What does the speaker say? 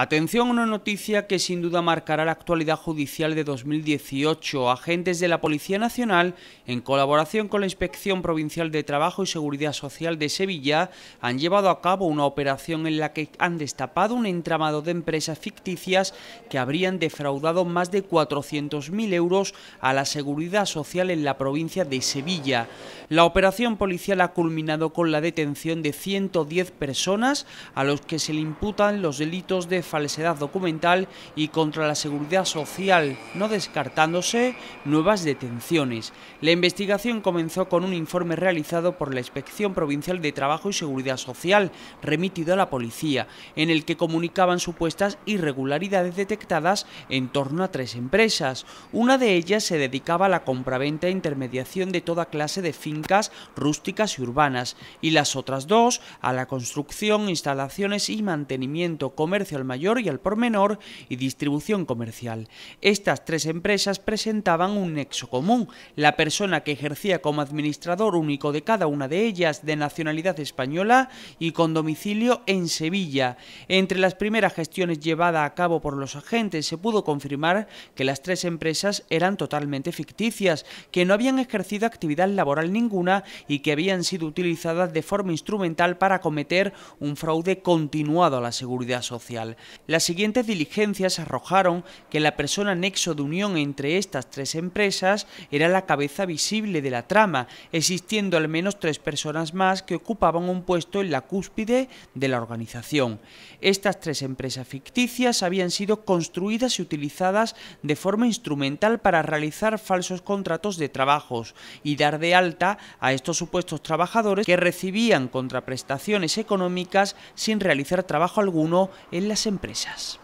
Atención a una noticia que sin duda marcará la actualidad judicial de 2018. Agentes de la Policía Nacional, en colaboración con la Inspección Provincial de Trabajo y Seguridad Social de Sevilla, han llevado a cabo una operación en la que han destapado un entramado de empresas ficticias que habrían defraudado más de 400.000 euros a la Seguridad Social en la provincia de Sevilla. La operación policial ha culminado con la detención de 110 personas a los que se le imputan los delitos de falsedad documental y contra la seguridad social, no descartándose nuevas detenciones. La investigación comenzó con un informe realizado por la Inspección Provincial de Trabajo y Seguridad Social, remitido a la policía, en el que comunicaban supuestas irregularidades detectadas en torno a tres empresas. Una de ellas se dedicaba a la compraventa e intermediación de toda clase de fincas rústicas y urbanas, y las otras dos a la construcción, instalaciones y mantenimiento, comercio al mayor y al por menor y distribución comercial. Estas tres empresas presentaban un nexo común. La persona que ejercía como administrador único de cada una de ellas, de nacionalidad española y con domicilio en Sevilla. Entre las primeras gestiones llevadas a cabo por los agentes se pudo confirmar que las tres empresas eran totalmente ficticias, que no habían ejercido actividad laboral ninguna y que habían sido utilizadas de forma instrumental para cometer un fraude continuado a la seguridad social. Las siguientes diligencias arrojaron que la persona nexo de unión entre estas tres empresas era la cabeza visible de la trama, existiendo al menos tres personas más que ocupaban un puesto en la cúspide de la organización. Estas tres empresas ficticias habían sido construidas y utilizadas de forma instrumental para realizar falsos contratos de trabajos y dar de alta a estos supuestos trabajadores que recibían contraprestaciones económicas sin realizar trabajo alguno en las empresas empresas.